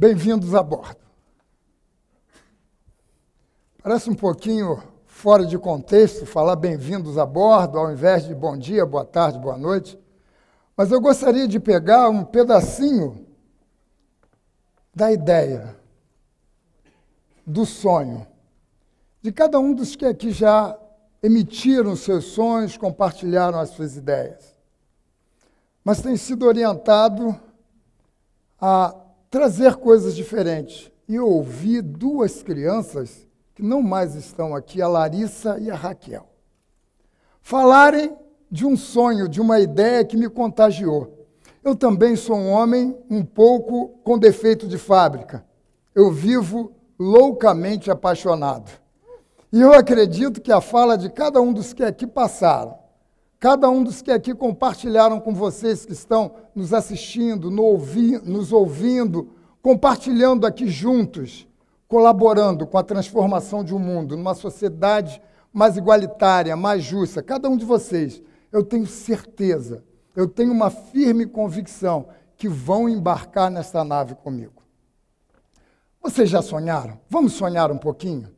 Bem-vindos a bordo. Parece um pouquinho fora de contexto falar bem-vindos a bordo ao invés de bom dia, boa tarde, boa noite, mas eu gostaria de pegar um pedacinho da ideia, do sonho, de cada um dos que aqui já emitiram seus sonhos, compartilharam as suas ideias, mas tem sido orientado a trazer coisas diferentes. E eu ouvi duas crianças que não mais estão aqui, a Larissa e a Raquel, falarem de um sonho, de uma ideia que me contagiou. Eu também sou um homem um pouco com defeito de fábrica. Eu vivo loucamente apaixonado. E eu acredito que a fala de cada um dos que aqui passaram Cada um dos que aqui compartilharam com vocês que estão nos assistindo, nos ouvindo, compartilhando aqui juntos, colaborando com a transformação de um mundo, numa sociedade mais igualitária, mais justa. Cada um de vocês, eu tenho certeza, eu tenho uma firme convicção que vão embarcar nesta nave comigo. Vocês já sonharam? Vamos sonhar um pouquinho?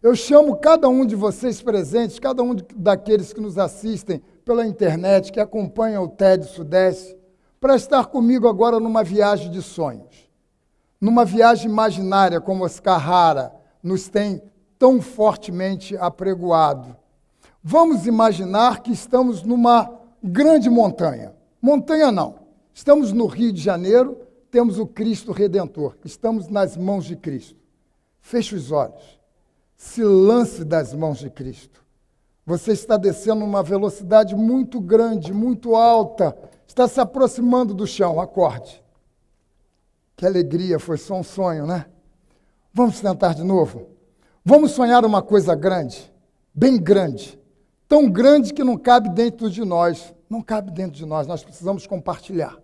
Eu chamo cada um de vocês presentes, cada um daqueles que nos assistem pela internet, que acompanham o TED Sudeste, para estar comigo agora numa viagem de sonhos. Numa viagem imaginária, como Oscar Rara nos tem tão fortemente apregoado. Vamos imaginar que estamos numa grande montanha. Montanha não. Estamos no Rio de Janeiro, temos o Cristo Redentor. Estamos nas mãos de Cristo. Feche os olhos se lance das mãos de Cristo. Você está descendo numa velocidade muito grande, muito alta, está se aproximando do chão, acorde. Que alegria, foi só um sonho, né? Vamos tentar de novo. Vamos sonhar uma coisa grande, bem grande, tão grande que não cabe dentro de nós. Não cabe dentro de nós, nós precisamos compartilhar.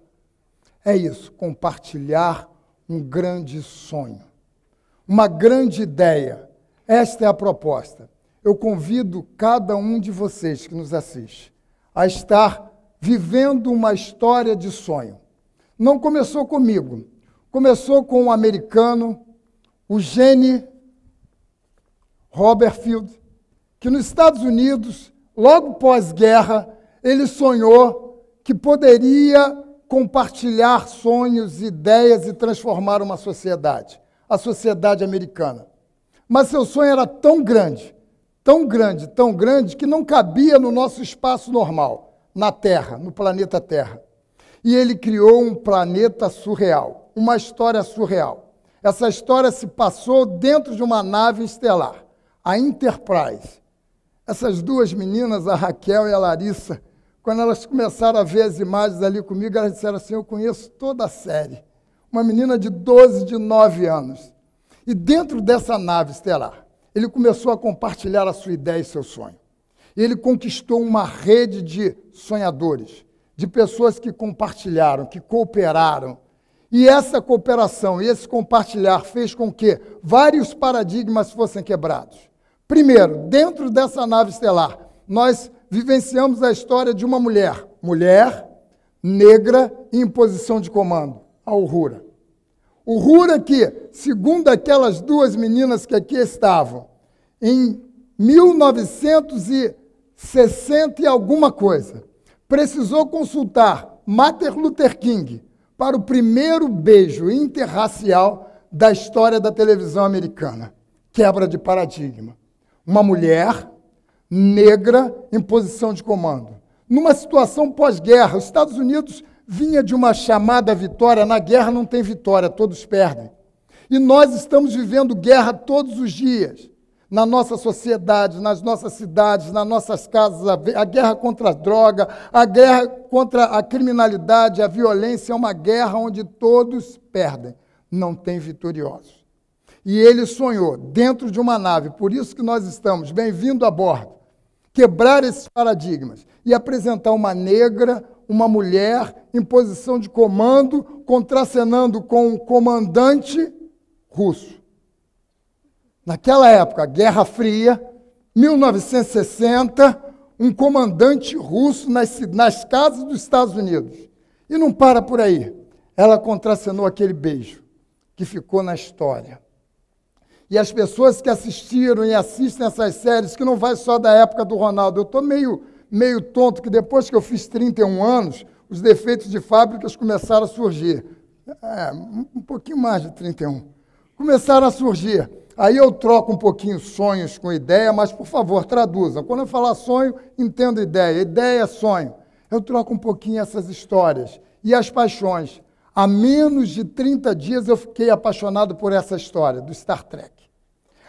É isso, compartilhar um grande sonho, uma grande ideia esta é a proposta. Eu convido cada um de vocês que nos assiste a estar vivendo uma história de sonho. Não começou comigo, começou com um americano, o Gene Robertfield, que nos Estados Unidos, logo pós-guerra, ele sonhou que poderia compartilhar sonhos, ideias e transformar uma sociedade, a sociedade americana. Mas seu sonho era tão grande, tão grande, tão grande, que não cabia no nosso espaço normal, na Terra, no planeta Terra. E ele criou um planeta surreal, uma história surreal. Essa história se passou dentro de uma nave estelar, a Enterprise. Essas duas meninas, a Raquel e a Larissa, quando elas começaram a ver as imagens ali comigo, elas disseram assim: Eu conheço toda a série. Uma menina de 12, de 9 anos. E dentro dessa nave estelar, ele começou a compartilhar a sua ideia e seu sonho. Ele conquistou uma rede de sonhadores, de pessoas que compartilharam, que cooperaram. E essa cooperação e esse compartilhar fez com que vários paradigmas fossem quebrados. Primeiro, dentro dessa nave estelar, nós vivenciamos a história de uma mulher, mulher negra em posição de comando, a Uhura. O Rura é que, segundo aquelas duas meninas que aqui estavam, em 1960 e alguma coisa, precisou consultar Martin Luther King para o primeiro beijo interracial da história da televisão americana. Quebra de paradigma. Uma mulher negra em posição de comando. Numa situação pós-guerra, os Estados Unidos vinha de uma chamada vitória. Na guerra não tem vitória, todos perdem. E nós estamos vivendo guerra todos os dias, na nossa sociedade, nas nossas cidades, nas nossas casas. A guerra contra a droga, a guerra contra a criminalidade, a violência é uma guerra onde todos perdem, não tem vitoriosos. E ele sonhou dentro de uma nave, por isso que nós estamos, bem-vindo a bordo, quebrar esses paradigmas e apresentar uma negra, uma mulher em posição de comando, contracenando com um comandante russo. Naquela época, Guerra Fria, 1960, um comandante russo nas, nas casas dos Estados Unidos. E não para por aí. Ela contracenou aquele beijo que ficou na história. E as pessoas que assistiram e assistem essas séries, que não vai só da época do Ronaldo, eu estou meio meio tonto que depois que eu fiz 31 anos, os defeitos de fábricas começaram a surgir. É, um pouquinho mais de 31. Começaram a surgir. Aí eu troco um pouquinho sonhos com ideia, mas por favor, traduzam. Quando eu falar sonho, entendo ideia. Ideia é sonho. Eu troco um pouquinho essas histórias e as paixões. Há menos de 30 dias eu fiquei apaixonado por essa história do Star Trek.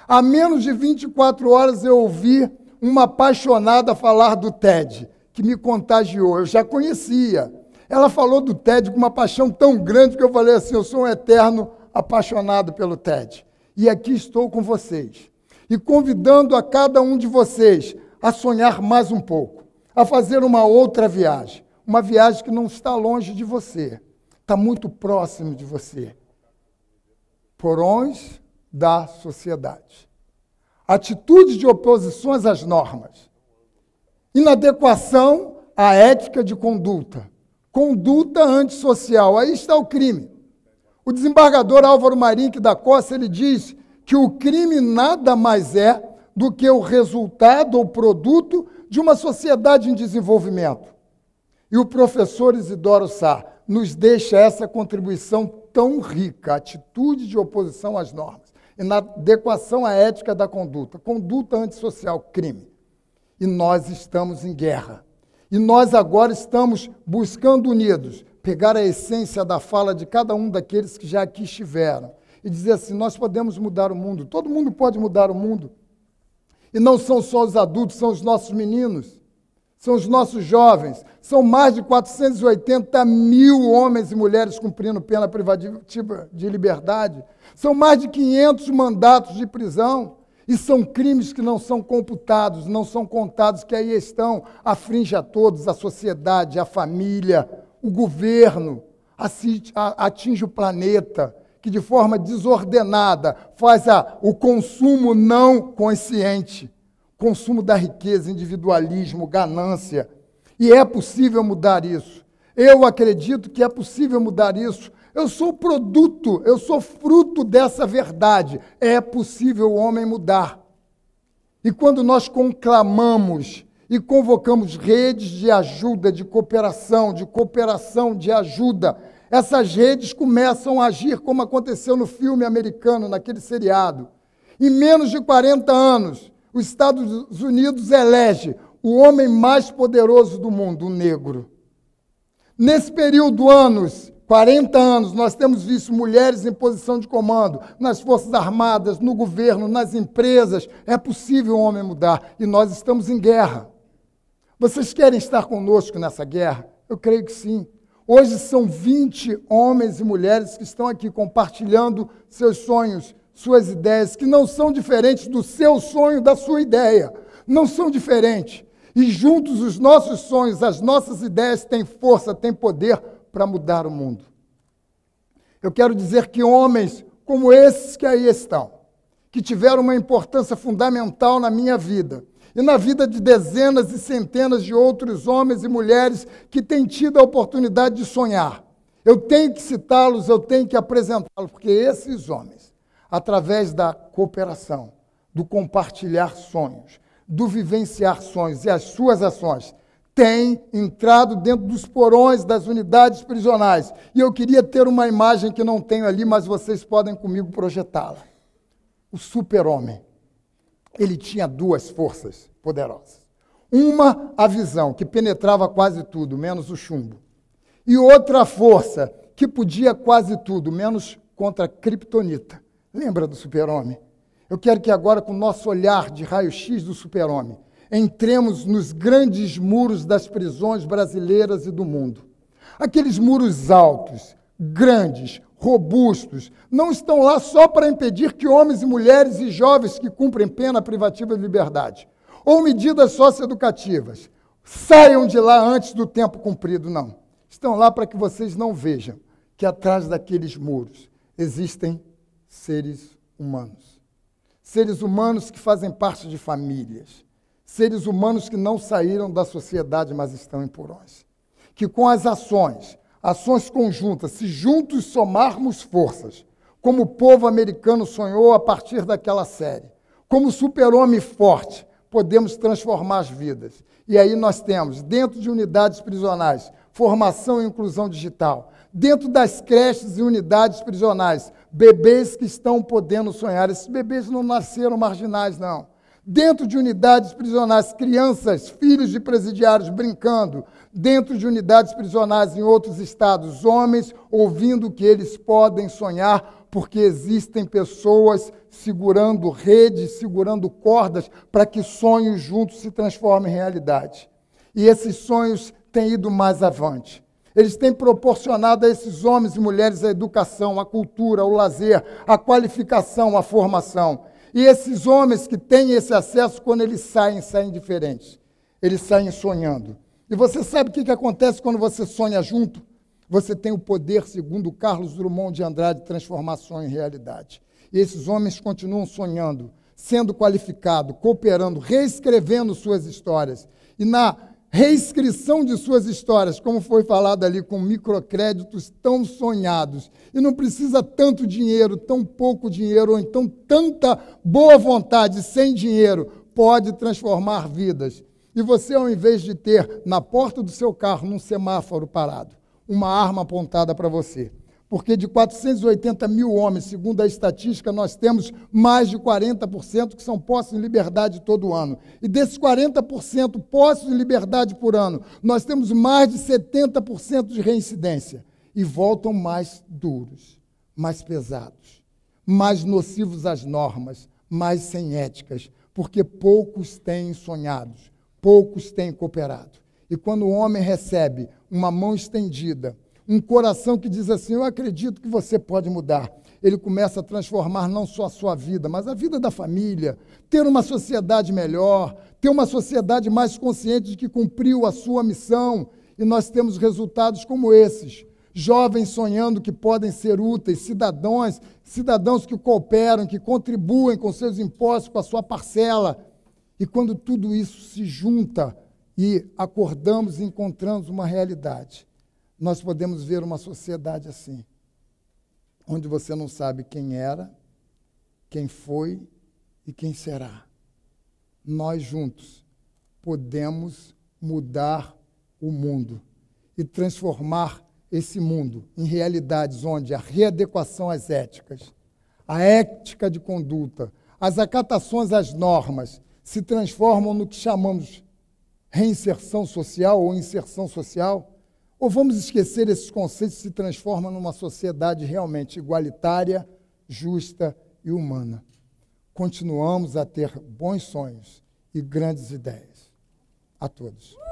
Há menos de 24 horas eu ouvi uma apaixonada a falar do TED, que me contagiou. Eu já conhecia. Ela falou do TED com uma paixão tão grande que eu falei assim: eu sou um eterno apaixonado pelo TED. E aqui estou com vocês. E convidando a cada um de vocês a sonhar mais um pouco, a fazer uma outra viagem. Uma viagem que não está longe de você, está muito próximo de você. Porões da sociedade atitudes de oposições às normas, inadequação à ética de conduta, conduta antissocial. Aí está o crime. O desembargador Álvaro Marinque da Costa, ele diz que o crime nada mais é do que o resultado ou produto de uma sociedade em desenvolvimento. E o professor Isidoro Sá nos deixa essa contribuição tão rica, atitude de oposição às normas inadequação à ética da conduta. Conduta antissocial, crime. E nós estamos em guerra. E nós agora estamos buscando unidos pegar a essência da fala de cada um daqueles que já aqui estiveram e dizer assim: nós podemos mudar o mundo, todo mundo pode mudar o mundo. E não são só os adultos, são os nossos meninos são os nossos jovens. São mais de 480 mil homens e mulheres cumprindo pena privativa de liberdade. São mais de 500 mandatos de prisão. E são crimes que não são computados, não são contados, que aí estão. Afringe a todos, a sociedade, a família, o governo, atinge o planeta, que de forma desordenada faz a, o consumo não consciente consumo da riqueza, individualismo, ganância. E é possível mudar isso. Eu acredito que é possível mudar isso. Eu sou produto, eu sou fruto dessa verdade. É possível o homem mudar. E quando nós conclamamos e convocamos redes de ajuda, de cooperação, de cooperação, de ajuda, essas redes começam a agir como aconteceu no filme americano, naquele seriado. Em menos de 40 anos, os Estados Unidos elege o homem mais poderoso do mundo, o negro. Nesse período, anos, 40 anos, nós temos visto mulheres em posição de comando, nas Forças Armadas, no governo, nas empresas. É possível o homem mudar e nós estamos em guerra. Vocês querem estar conosco nessa guerra? Eu creio que sim. Hoje são 20 homens e mulheres que estão aqui compartilhando seus sonhos, suas ideias, que não são diferentes do seu sonho, da sua ideia. Não são diferentes. E juntos os nossos sonhos, as nossas ideias têm força, têm poder para mudar o mundo. Eu quero dizer que homens como esses que aí estão, que tiveram uma importância fundamental na minha vida e na vida de dezenas e centenas de outros homens e mulheres que têm tido a oportunidade de sonhar. Eu tenho que citá-los, eu tenho que apresentá-los, porque esses homens através da cooperação, do compartilhar sonhos, do vivenciar sonhos e as suas ações, tem entrado dentro dos porões das unidades prisionais. E eu queria ter uma imagem que não tenho ali, mas vocês podem comigo projetá-la. O super-homem. Ele tinha duas forças poderosas. Uma, a visão, que penetrava quase tudo, menos o chumbo. E outra força, que podia quase tudo, menos contra a criptonita. Lembra do super-homem? Eu quero que agora, com o nosso olhar de raio-x do super-homem, entremos nos grandes muros das prisões brasileiras e do mundo. Aqueles muros altos, grandes, robustos, não estão lá só para impedir que homens e mulheres e jovens que cumprem pena privativa de liberdade ou medidas socioeducativas saiam de lá antes do tempo cumprido, não. Estão lá para que vocês não vejam que atrás daqueles muros existem seres humanos. Seres humanos que fazem parte de famílias. Seres humanos que não saíram da sociedade, mas estão em porões. Que com as ações, ações conjuntas, se juntos somarmos forças, como o povo americano sonhou a partir daquela série, como super-homem forte, podemos transformar as vidas. E aí nós temos, dentro de unidades prisionais, formação e inclusão digital. Dentro das creches e unidades prisionais, bebês que estão podendo sonhar. Esses bebês não nasceram marginais, não. Dentro de unidades prisionais, crianças, filhos de presidiários brincando, dentro de unidades prisionais em outros estados, homens ouvindo que eles podem sonhar, porque existem pessoas segurando redes, segurando cordas, para que sonhos juntos se transformem em realidade. E esses sonhos têm ido mais avante. Eles têm proporcionado a esses homens e mulheres a educação, a cultura, o lazer, a qualificação, a formação. E esses homens que têm esse acesso, quando eles saem, saem diferentes. Eles saem sonhando. E você sabe o que, que acontece quando você sonha junto? Você tem o poder, segundo Carlos Drummond de Andrade, de transformar sonho em realidade. E esses homens continuam sonhando, sendo qualificados, cooperando, reescrevendo suas histórias. E na reescrição de suas histórias, como foi falado ali, com microcréditos tão sonhados. E não precisa tanto dinheiro, tão pouco dinheiro, ou então tanta boa vontade sem dinheiro, pode transformar vidas. E você, ao invés de ter na porta do seu carro, num semáforo parado, uma arma apontada para você, porque de 480 mil homens, segundo a estatística, nós temos mais de 40% que são postos em liberdade todo ano. E desses 40% postos em liberdade por ano, nós temos mais de 70% de reincidência. E voltam mais duros, mais pesados, mais nocivos às normas, mais sem éticas, porque poucos têm sonhados, poucos têm cooperado. E quando o homem recebe uma mão estendida, um coração que diz assim: Eu acredito que você pode mudar. Ele começa a transformar não só a sua vida, mas a vida da família, ter uma sociedade melhor, ter uma sociedade mais consciente de que cumpriu a sua missão. E nós temos resultados como esses. Jovens sonhando que podem ser úteis, cidadãos, cidadãos que cooperam, que contribuem com seus impostos, com a sua parcela. E quando tudo isso se junta e acordamos e encontramos uma realidade, nós podemos ver uma sociedade assim, onde você não sabe quem era, quem foi e quem será. Nós juntos podemos mudar o mundo e transformar esse mundo em realidades onde a readequação às éticas, a ética de conduta, as acatações às normas se transformam no que chamamos reinserção social ou inserção social ou vamos esquecer esses conceitos e se transforma numa sociedade realmente igualitária, justa e humana? Continuamos a ter bons sonhos e grandes ideias. A todos.